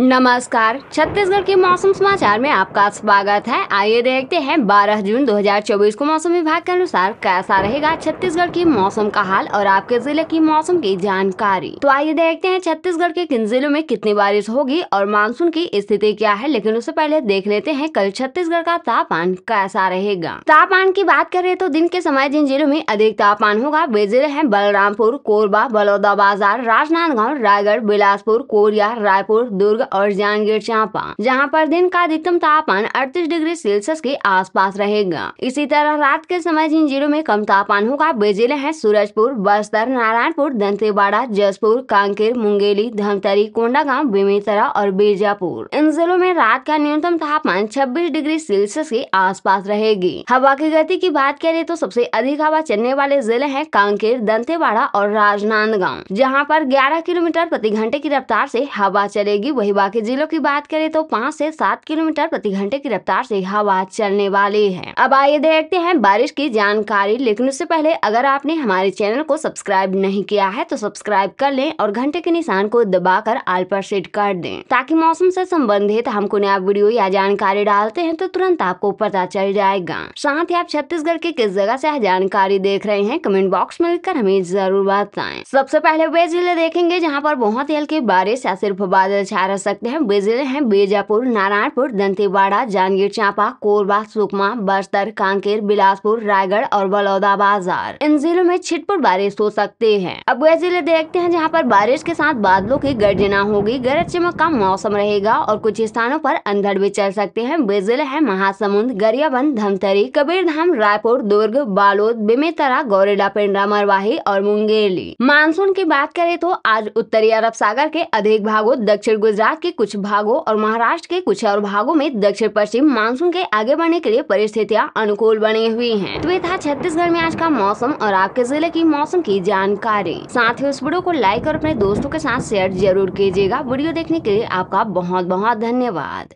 नमस्कार छत्तीसगढ़ के मौसम समाचार में आपका स्वागत है आइए देखते हैं 12 जून 2024 को मौसम विभाग के अनुसार कैसा रहेगा छत्तीसगढ़ के मौसम का हाल और आपके जिले की मौसम की जानकारी तो आइए देखते हैं छत्तीसगढ़ के किन जिलों में कितनी बारिश होगी और मानसून की स्थिति क्या है लेकिन उससे पहले देख लेते हैं कल छत्तीसगढ़ का तापमान कैसा रहेगा तापमान की बात करें तो दिन के समय जिन जिलों में अधिक तापमान होगा वे जिले है बलरामपुर कोरबा बलौदाबाजार राजनांदगांव रायगढ़ बिलासपुर कोरिया रायपुर दुर्ग और जांजगीर चांपा जहाँ पर दिन का अधिकतम तापमान अड़तीस डिग्री सेल्सियस के आसपास रहेगा इसी तरह रात के समय जिन जिलों में कम तापमान होगा वे जिले हैं सूरजपुर बस्तर नारायणपुर दंतेवाड़ा जसपुर कांकेर मुंगेली धमतरी कोंडागांव बेमेतरा और बीजापुर इन जिलों में रात का न्यूनतम तापमान 26 डिग्री सेल्सियस के आसपास रहेगी हवा की गति की बात करें तो सबसे अधिक हवा चलने वाले जिले हैं कांकेर दंतेवाड़ा और राजनांदगांव जहां पर 11 किलोमीटर प्रति घंटे की रफ्तार से हवा चलेगी वही वहीं बाकी जिलों की बात करें तो पाँच से सात किलोमीटर प्रति घंटे की रफ्तार से हवा चलने वाली है अब आइए देखते हैं बारिश की जानकारी लेकिन उससे पहले अगर आपने हमारे चैनल को सब्सक्राइब नहीं किया है तो सब्सक्राइब कर लें और घंटे के निशान को कर आल पर सेट कर दें ताकि मौसम से संबंधित हमको नया वीडियो या जानकारी डालते हैं तो तुरंत आपको पता चल जाएगा साथ ही आप छत्तीसगढ़ के किस जगह से जानकारी देख रहे हैं कमेंट बॉक्स में लिखकर हमें जरूर बताएं सबसे पहले वे जिले देखेंगे जहाँ पर बहुत ही हल्की बारिश या सिर्फ बादल छा सकते हैं वे जिले हैं बीजापुर नारायणपुर दंतेवाड़ा जांजगीर चांपा कोरबा सुकमा बस्तर कांकेर बिलासपुर रायगढ़ और बलौदाबाजार इन जिलों में छिटपुट बारिश हो सकती है अब वे जिले देखते हैं जहाँ पर बारिश के साथ बादलों की गर्जना होगी गरज चमक का मौसम रहेगा और कुछ स्थानों पर अंधड़ भी चल सकते हैं वे जिले हैं महासमुंद गरियाबंद धमतरी कबीरधाम रायपुर दुर्ग बालोद बेमेतरा गौरेडा पिंडरा मरवाही और मुंगेली मानसून की बात करें तो आज उत्तरी अरब सागर के अधिक भागों दक्षिण गुजरात गुजरात के कुछ भागों और महाराष्ट्र के कुछ और भागों में दक्षिण पश्चिम मानसून के आगे बढ़ने के लिए परिस्थितियाँ अनुकूल बनी हुई है तो ये था छत्तीसगढ़ में आज का मौसम और आपके जिले की मौसम की जानकारी साथ ही उस वीडियो को लाइक और अपने दोस्तों के साथ शेयर जरूर कीजिएगा वीडियो देखने के लिए आपका बहुत बहुत धन्यवाद